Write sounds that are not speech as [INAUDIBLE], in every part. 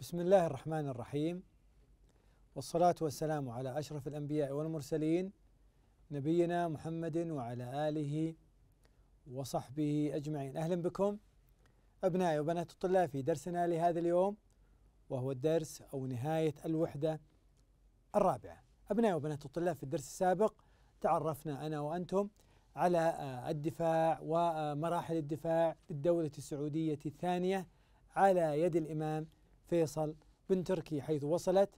بسم الله الرحمن الرحيم والصلاة والسلام على أشرف الأنبياء والمرسلين نبينا محمد وعلى آله وصحبه أجمعين أهلا بكم أبنائي وبنات الطلاب في درسنا لهذا اليوم وهو الدرس أو نهاية الوحدة الرابعة أبنائي وبنات الطلاب في الدرس السابق تعرفنا أنا وأنتم على آه، الدفاع ومراحل الدفاع بالدولة السعودية الثانية على يد الإمام فيصل بن تركي حيث وصلت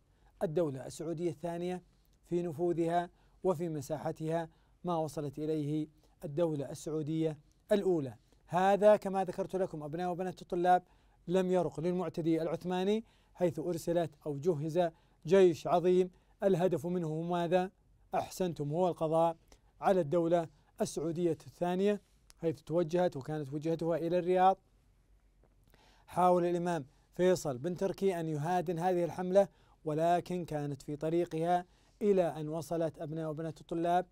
الدولة السعودية الثانية في نفوذها وفي مساحتها ما وصلت إليه الدولة السعودية الأولى هذا كما ذكرت لكم أبناء وبنات الطلاب لم يرق للمعتدي العثماني حيث أرسلت أو جهز جيش عظيم الهدف منه ماذا؟ أحسنتم هو القضاء على الدولة السعودية الثانية حيث توجهت وكانت وجهتها إلى الرياض حاول الإمام فيصل بن تركي أن يهادن هذه الحملة ولكن كانت في طريقها إلى أن وصلت أبناء وبنات الطلاب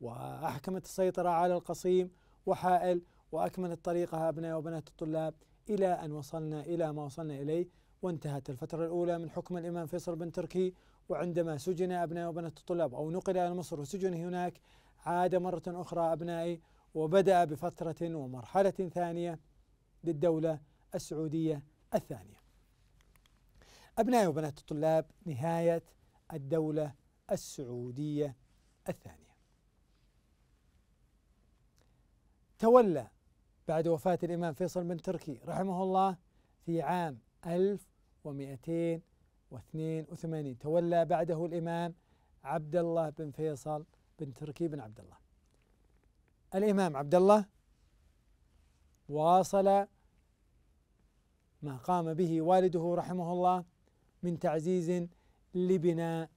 وأحكمت السيطرة على القصيم وحائل وأكملت طريقها أبناء وبنات الطلاب إلى أن وصلنا إلى ما وصلنا إليه وانتهت الفترة الأولى من حكم الإمام فيصل بن تركي وعندما سجن أبناء وبنات الطلاب أو نقل إلى مصر وسجن هناك عاد مرة أخرى أبنائي وبدأ بفترة ومرحلة ثانية للدولة السعودية الثانية أبنائي وبنات الطلاب نهاية الدولة السعودية الثانية تولى بعد وفاة الإمام فيصل بن تركي رحمه الله في عام 1282 تولى بعده الإمام عبد الله بن فيصل بن تركي بن عبد الله الإمام عبد الله واصل ما قام به والده رحمه الله من تعزيز لبناء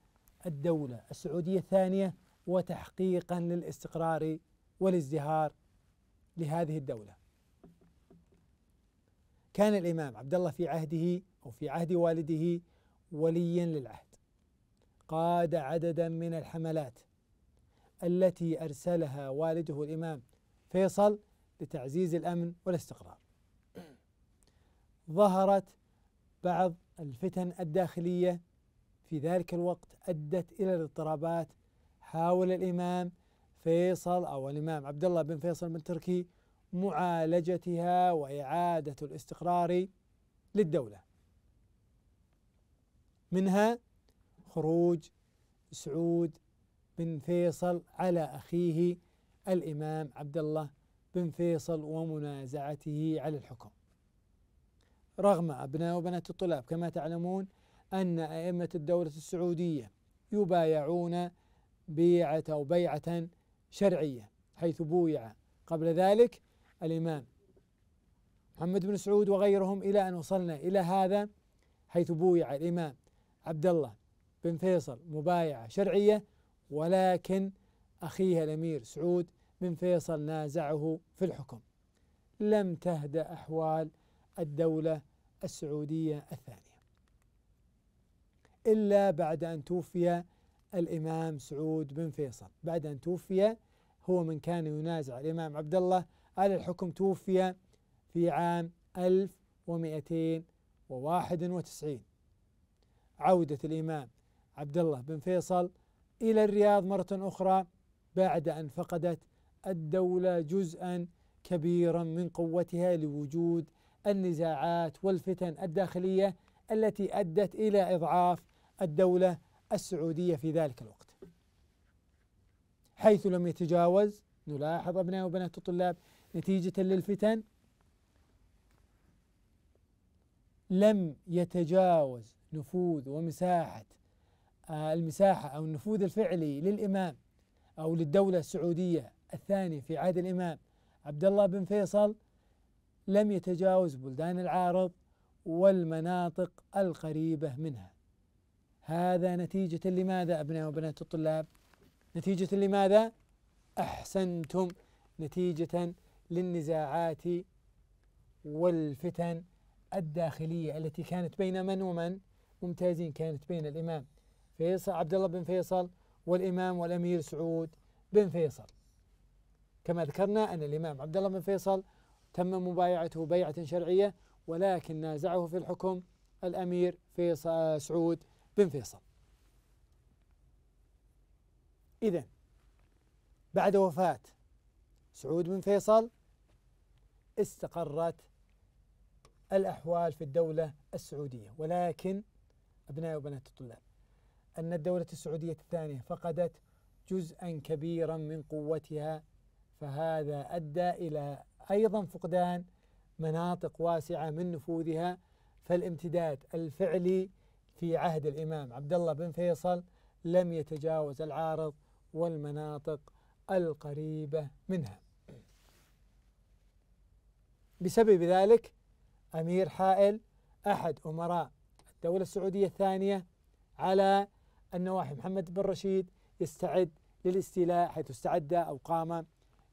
الدولة السعودية الثانية وتحقيقا للاستقرار والازدهار لهذه الدولة. كان الإمام عبد الله في عهده أو في عهد والده وليا للعهد. قاد عددا من الحملات التي أرسلها والده الإمام فيصل لتعزيز الأمن والاستقرار. ظهرت بعض الفتن الداخلية في ذلك الوقت أدت إلى الاضطرابات حاول الإمام فيصل أو الإمام عبد الله بن فيصل بن تركي معالجتها وإعادة الاستقرار للدولة منها خروج سعود بن فيصل على أخيه الإمام عبد الله بن فيصل ومنازعته على الحكم رغم أبناء وبنات الطلاب كما تعلمون أن أئمة الدولة السعودية يبايعون بيعة أو بيعة شرعية حيث بويع قبل ذلك الإمام محمد بن سعود وغيرهم إلى أن وصلنا إلى هذا حيث بويع الإمام عبد الله بن فيصل مبايعة شرعية ولكن أخيه الأمير سعود بن فيصل نازعه في الحكم لم تهدأ أحوال الدولة السعودية الثانية إلا بعد أن توفي الإمام سعود بن فيصل بعد أن توفي هو من كان ينازع الإمام عبد الله على الحكم توفي في عام 1291 عودة الإمام عبد الله بن فيصل إلى الرياض مرة أخرى بعد أن فقدت الدولة جزءا كبيرا من قوتها لوجود النزاعات والفتن الداخليه التي ادت الى اضعاف الدوله السعوديه في ذلك الوقت. حيث لم يتجاوز نلاحظ ابناء وبنات الطلاب نتيجه للفتن لم يتجاوز نفوذ ومساحه آه، المساحه او النفوذ الفعلي للامام او للدوله السعوديه الثاني في عهد الامام عبد الله بن فيصل لم يتجاوز بلدان العارض والمناطق القريبة منها هذا نتيجة لماذا أبناء وبنات الطلاب نتيجة لماذا أحسنتم نتيجة للنزاعات والفتن الداخلية التي كانت بين من ومن ممتازين كانت بين الإمام فيصل عبد الله بن فيصل والإمام والأمير سعود بن فيصل كما ذكرنا أن الإمام عبد الله بن فيصل تم مبايعته بيعة شرعية ولكن نازعه في الحكم الأمير في آه، سعود بن فيصل إذا بعد وفاة سعود بن فيصل استقرت الأحوال في الدولة السعودية ولكن أبنائي وبنات الطلاب أن الدولة السعودية الثانية فقدت جزءا كبيرا من قوتها فهذا أدى إلى أيضا فقدان مناطق واسعة من نفوذها فالامتداد الفعلي في عهد الإمام عبد الله بن فيصل لم يتجاوز العارض والمناطق القريبة منها بسبب ذلك أمير حائل أحد أمراء الدولة السعودية الثانية على النواحي محمد بن رشيد يستعد للاستيلاء حيث استعد أو قام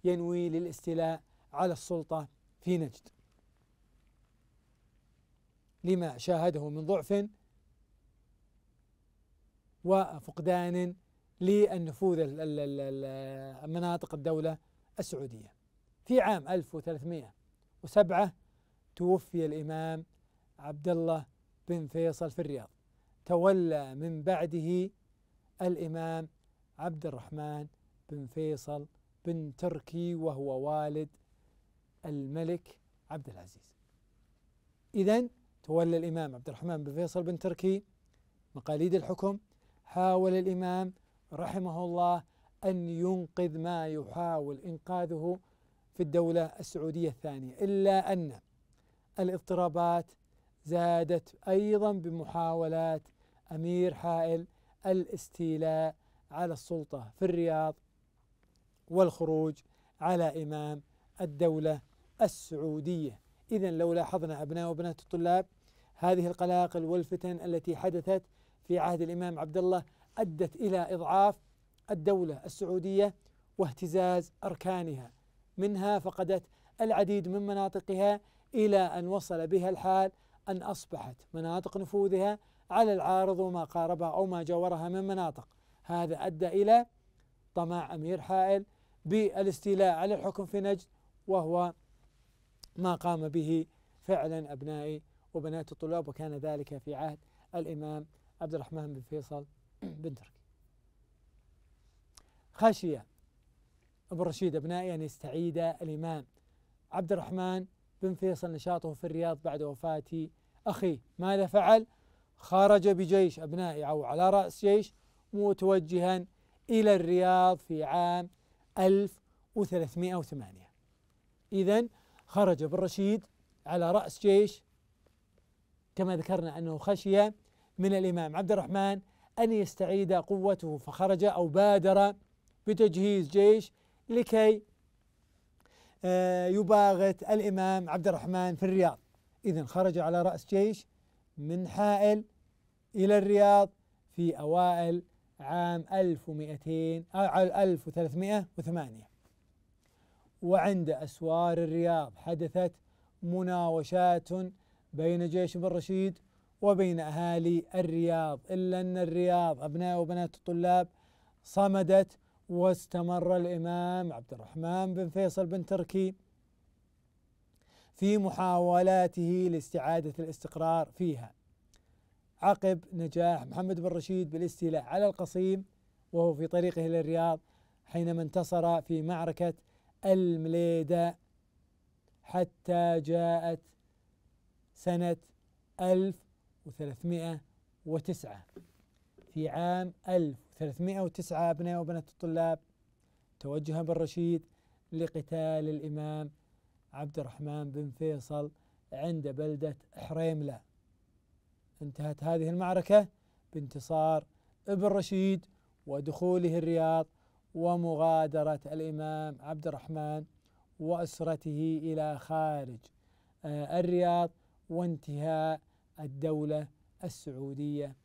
ينوي للاستيلاء على السلطة في نجد لما شاهده من ضعف وفقدان للنفوذ مناطق الدولة السعودية في عام 1307 توفي الإمام عبد الله بن فيصل في الرياض تولى من بعده الإمام عبد الرحمن بن فيصل بن تركي وهو والد الملك عبد العزيز إذا تولى الإمام عبد الرحمن بن فيصل بن تركي مقاليد الحكم حاول الإمام رحمه الله أن ينقذ ما يحاول إنقاذه في الدولة السعودية الثانية إلا أن الاضطرابات زادت أيضا بمحاولات أمير حائل الاستيلاء على السلطة في الرياض والخروج على إمام الدولة السعودية إذا لو لاحظنا أبناء وبنات الطلاب هذه القلاقل والفتن التي حدثت في عهد الإمام عبد الله أدت إلى إضعاف الدولة السعودية واهتزاز أركانها منها فقدت العديد من مناطقها إلى أن وصل بها الحال أن أصبحت مناطق نفوذها على العارض وما قاربها أو ما جاورها من مناطق هذا أدى إلى طمع أمير حائل بالاستيلاء على الحكم في نجد وهو ما قام به فعلا أبنائي وبنات الطلاب وكان ذلك في عهد الإمام عبد الرحمن بن فيصل [CLEARS THROAT] بن تركي خشية أبو رشيد أبنائي أن يستعيد الإمام عبد الرحمن بن فيصل نشاطه في الرياض بعد وفاة أخيه ماذا فعل؟ خرج بجيش أبنائي أو على رأس جيش متوجها إلى الرياض في عام 1308 إذا خرج بالرشيد على رأس جيش كما ذكرنا أنه خشي من الإمام عبد الرحمن أن يستعيد قوته فخرج أو بادر بتجهيز جيش لكي آه، يباغت الإمام عبد الرحمن في الرياض إذا خرج على رأس جيش من حائل إلى الرياض في أوائل عام 1200 أو 1308 وعند أسوار الرياض حدثت مناوشات بين جيش بن رشيد وبين أهالي الرياض إلا أن الرياض أبناء وبنات الطلاب صمدت واستمر الإمام عبد الرحمن بن فيصل بن تركي في محاولاته لاستعادة الاستقرار فيها عقب نجاح محمد بن رشيد بالاستيلاء على القصيم وهو في طريقه إلى الرياض حينما انتصر في معركة المليدة حتى جاءت سنة 1309 في عام 1309 أبناء وبنات الطلاب توجه بن رشيد لقتال الإمام عبد الرحمن بن فيصل عند بلدة حريملة انتهت هذه المعركة بانتصار ابن رشيد ودخوله الرياض ومغادرة الإمام عبد الرحمن وأسرته إلى خارج آه، الرياض وانتهاء الدولة السعودية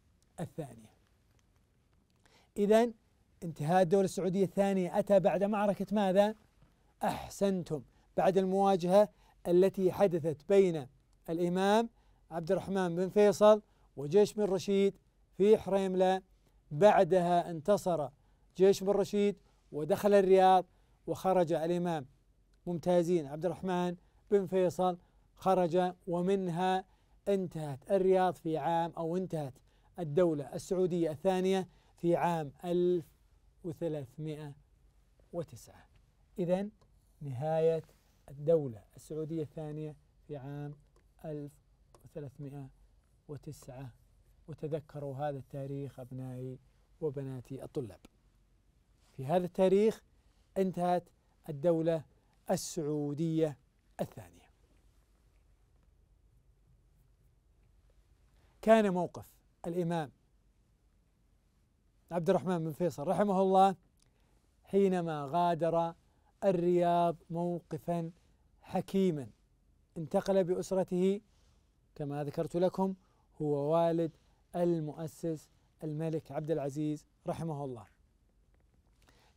الثانية إذا انتهاء الدولة السعودية الثانية أتى بعد معركة ماذا؟ أحسنتم بعد المواجهة التي حدثت بين الإمام عبد الرحمن بن فيصل وجيش بن رشيد في حريملة بعدها انتصر جيش بن رشيد ودخل الرياض وخرج الإمام ممتازين عبد الرحمن بن فيصل خرج ومنها انتهت الرياض في عام أو انتهت الدولة السعودية الثانية في عام 1309 إذا نهاية الدولة السعودية الثانية في عام 1309 وتذكروا هذا التاريخ أبنائي وبناتي الطلاب في هذا التاريخ انتهت الدولة السعودية الثانية كان موقف الإمام عبد الرحمن بن فيصل رحمه الله حينما غادر الرياض موقفا حكيما انتقل بأسرته كما ذكرت لكم هو والد المؤسس الملك عبد العزيز رحمه الله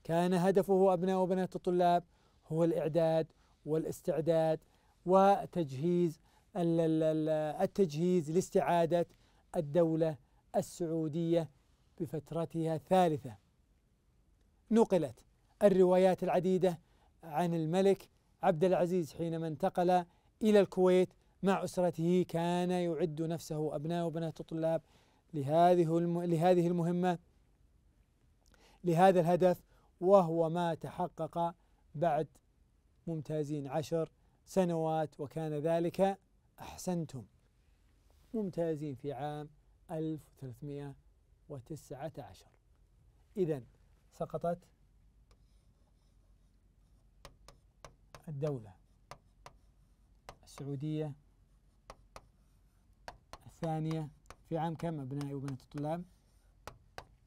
كان هدفه أبناء وبنات الطلاب هو الإعداد والاستعداد وتجهيز التجهيز لاستعادة الدولة السعودية بفترتها الثالثة نقلت الروايات العديدة عن الملك عبد العزيز حينما انتقل إلى الكويت مع أسرته كان يعد نفسه أبناء وبنات الطلاب لهذه لهذه المهمة لهذا الهدف وهو ما تحقق بعد ممتازين عشر سنوات وكان ذلك أحسنتم ممتازين في عام 1319 إذا سقطت الدولة السعودية الثانية في عام كم أبنائي وبنات الطلاب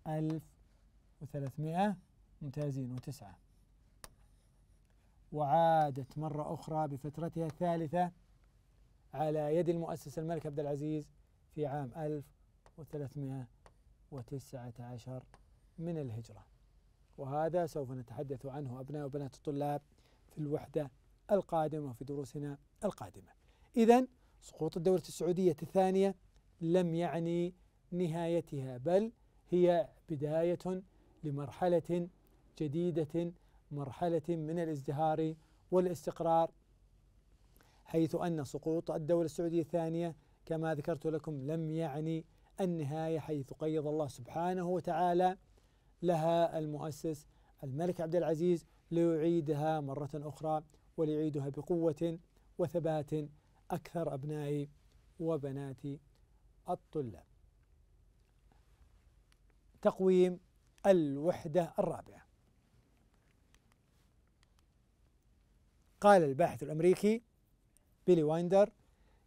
1300 ممتازين وتسعة وعادت مرة أخرى بفترتها الثالثة على يد المؤسس الملك عبد العزيز في عام 1319 من الهجرة وهذا سوف نتحدث عنه أبناء وبنات الطلاب في الوحدة القادمة وفي دروسنا القادمة إذا سقوط الدولة السعودية الثانية لم يعني نهايتها بل هي بداية لمرحلة جديدة مرحلة من الازدهار والاستقرار حيث أن سقوط الدولة السعودية الثانية كما ذكرت لكم لم يعني النهاية حيث قيض الله سبحانه وتعالى لها المؤسس الملك عبد العزيز ليعيدها مرة أخرى وليعيدها بقوة وثبات أكثر أبنائي وبناتي الطلاب تقويم الوحدة الرابعة قال الباحث الأمريكي بيلي وايندر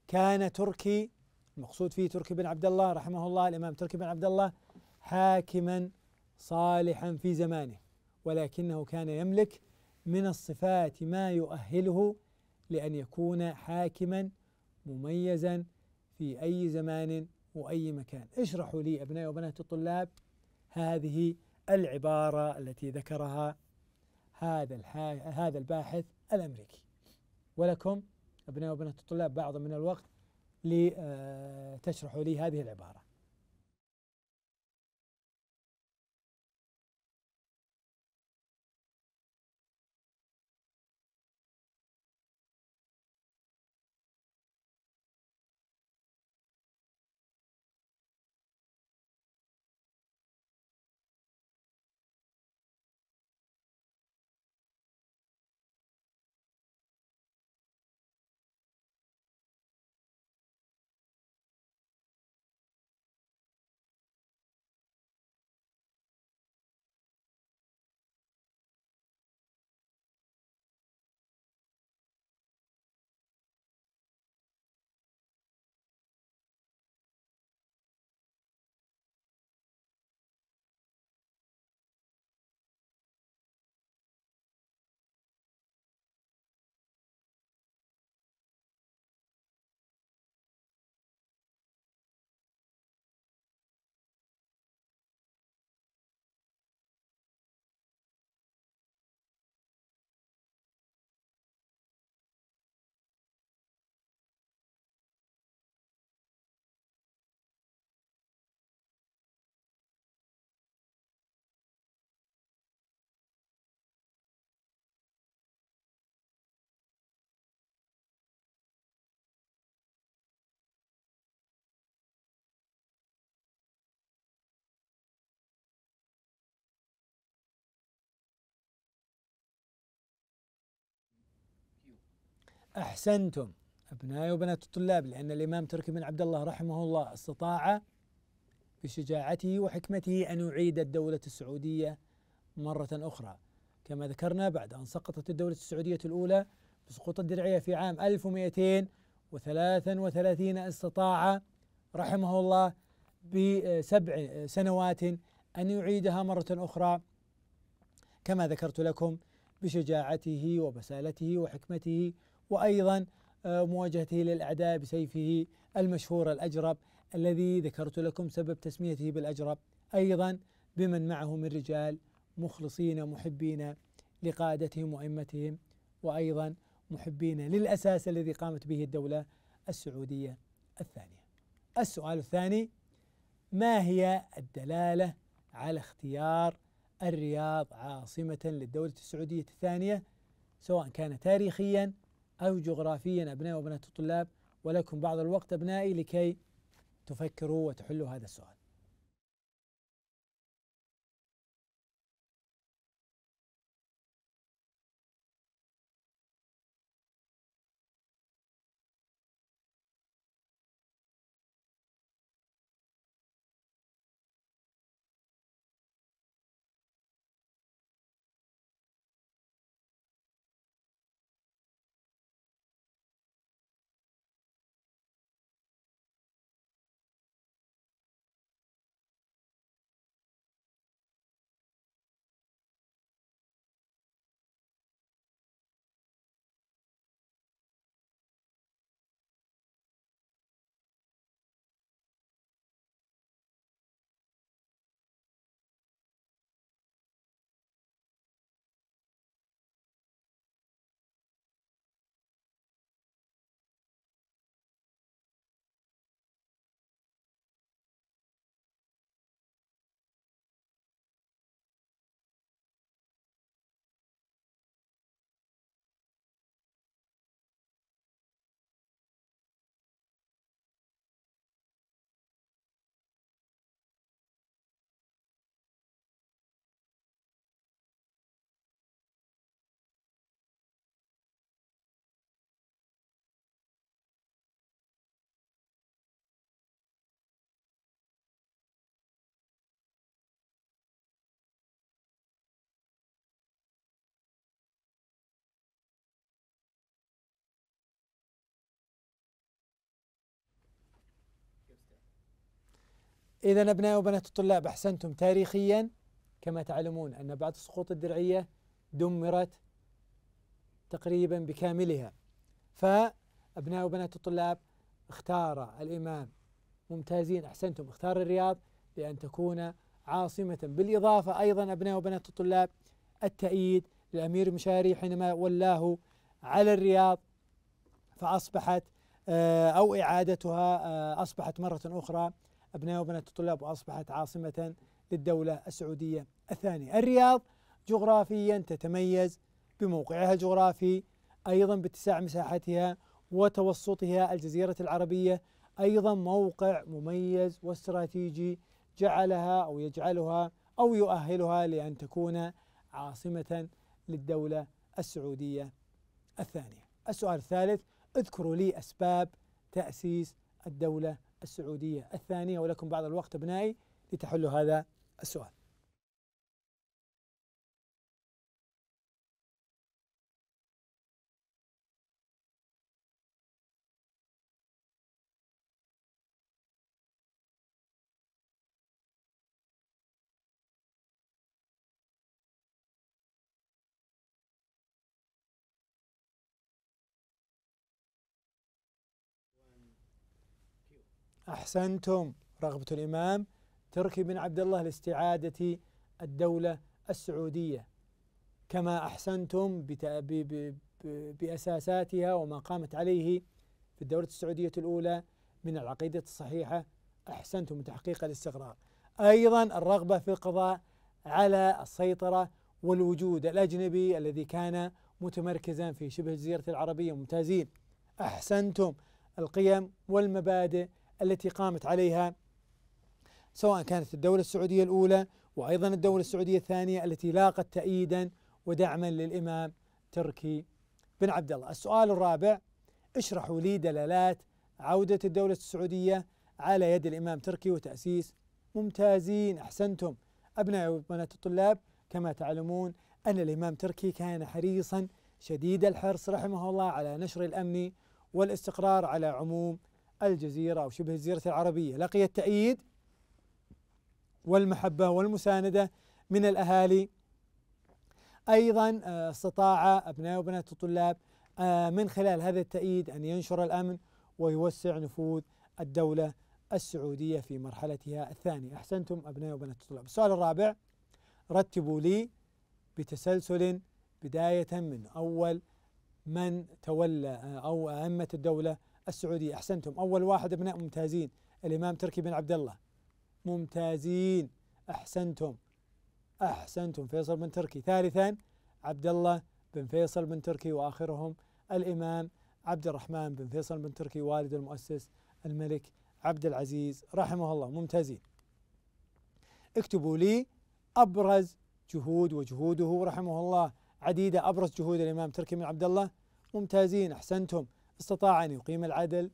كان تركي المقصود فيه تركي بن عبد الله رحمه الله الإمام تركي بن عبد الله حاكما صالحا في زمانه ولكنه كان يملك من الصفات ما يؤهله لأن يكون حاكما مميزا في أي زمان وأي مكان اشرحوا لي أبنائي وبنات الطلاب هذه العبارة التي ذكرها هذا هذا الباحث الأمريكي ولكم أبناء وبنات الطلاب بعض من الوقت لتشرحوا لي هذه العبارة أحسنتم أبنائي وبنات الطلاب لأن الإمام تركي بن عبد الله رحمه الله استطاع بشجاعته وحكمته أن يعيد الدولة السعودية مرة أخرى كما ذكرنا بعد أن سقطت الدولة السعودية الأولى بسقوط الدرعية في عام 1233 استطاع رحمه الله بسبع سنوات أن يعيدها مرة أخرى كما ذكرت لكم بشجاعته وبسالته وحكمته وأيضا آه، مواجهته للأعداء بسيفه المشهور الأجرب الذي ذكرت لكم سبب تسميته بالأجرب أيضا بمن معه من رجال مخلصين محبين لقادتهم وأئمتهم وأيضا محبين للأساس الذي قامت به الدولة السعودية الثانية السؤال الثاني ما هي الدلالة على اختيار الرياض عاصمة للدولة السعودية الثانية سواء كان تاريخيا أو جغرافيا أبنائي وبنات الطلاب ولكم بعض الوقت أبنائي لكي تفكروا وتحلوا هذا السؤال إذا أبناء وبنات الطلاب أحسنتم تاريخيا كما تعلمون أن بعد سقوط الدرعية دمرت تقريبا بكاملها فأبناء وبنات الطلاب اختار الإمام ممتازين أحسنتم اختار الرياض لأن تكون عاصمة بالإضافة أيضا أبناء وبنات الطلاب التأييد للأمير المشاري حينما ولاه على الرياض فأصبحت آه، أو إعادتها آه، أصبحت مرة أخرى أبناء وبنات الطلاب وأصبحت عاصمة للدولة السعودية الثانية الرياض جغرافيا تتميز بموقعها الجغرافي أيضا باتساع مساحتها وتوسطها الجزيرة العربية أيضا موقع مميز واستراتيجي جعلها أو يجعلها أو يؤهلها لأن تكون عاصمة للدولة السعودية الثانية السؤال الثالث اذكروا لي أسباب تأسيس الدولة السعودية الثانية ولكم بعض الوقت أبنائي لتحلوا هذا السؤال أحسنتم رغبة الإمام تركي بن عبد الله لاستعادة الدولة السعودية كما أحسنتم بأساساتها وما قامت عليه في الدولة السعودية الأولى من العقيدة الصحيحة أحسنتم تحقيق الاستقرار أيضا الرغبة في القضاء على السيطرة والوجود الأجنبي الذي كان متمركزا في شبه الجزيرة العربية ممتازين أحسنتم القيم والمبادئ التي قامت عليها سواء كانت الدولة السعودية الأولى وأيضا الدولة السعودية الثانية التي لاقت تأييدا ودعما للإمام تركي بن عبد الله السؤال الرابع اشرحوا لي دلالات عودة الدولة السعودية على يد الإمام تركي وتأسيس ممتازين أحسنتم أبناء وبنات الطلاب كما تعلمون أن الإمام تركي كان حريصا شديد الحرص رحمه الله على نشر الأمن والاستقرار على عموم الجزيرة أو شبه الجزيرة العربية لقي التأييد والمحبة والمساندة من الأهالي أيضا آه، استطاع أبناء وبنات الطلاب آه، من خلال هذا التأييد أن ينشر الأمن ويوسع نفوذ الدولة السعودية في مرحلتها الثانية أحسنتم أبناء وبنات الطلاب السؤال الرابع رتبوا لي بتسلسل بداية من أول من تولى آه، أو أئمة الدولة السعودية أحسنتم أول واحد أبناء ممتازين الإمام تركي بن عبد الله ممتازين أحسنتم أحسنتم فيصل بن تركي ثالثا عبد الله بن فيصل بن تركي وآخرهم الإمام عبد الرحمن بن فيصل بن تركي والد المؤسس الملك عبد العزيز رحمه الله ممتازين اكتبوا لي أبرز جهود وجهوده رحمه الله عديدة أبرز جهود الإمام تركي بن عبد الله ممتازين أحسنتم استطاع أن يقيم العدل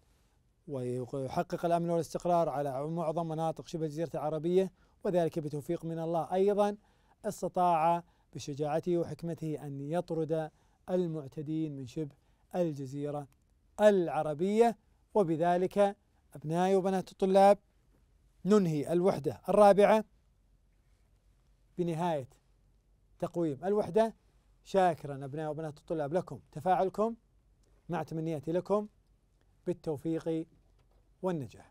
ويحقق الأمن والاستقرار على معظم مناطق شبه الجزيرة العربية وذلك بتوفيق من الله أيضا استطاع بشجاعته وحكمته أن يطرد المعتدين من شبه الجزيرة العربية وبذلك أبنائي وبنات الطلاب ننهي الوحدة الرابعة بنهاية تقويم الوحدة شاكرا ابنائي وبنات الطلاب لكم تفاعلكم مع تمنياتي لكم بالتوفيق والنجاح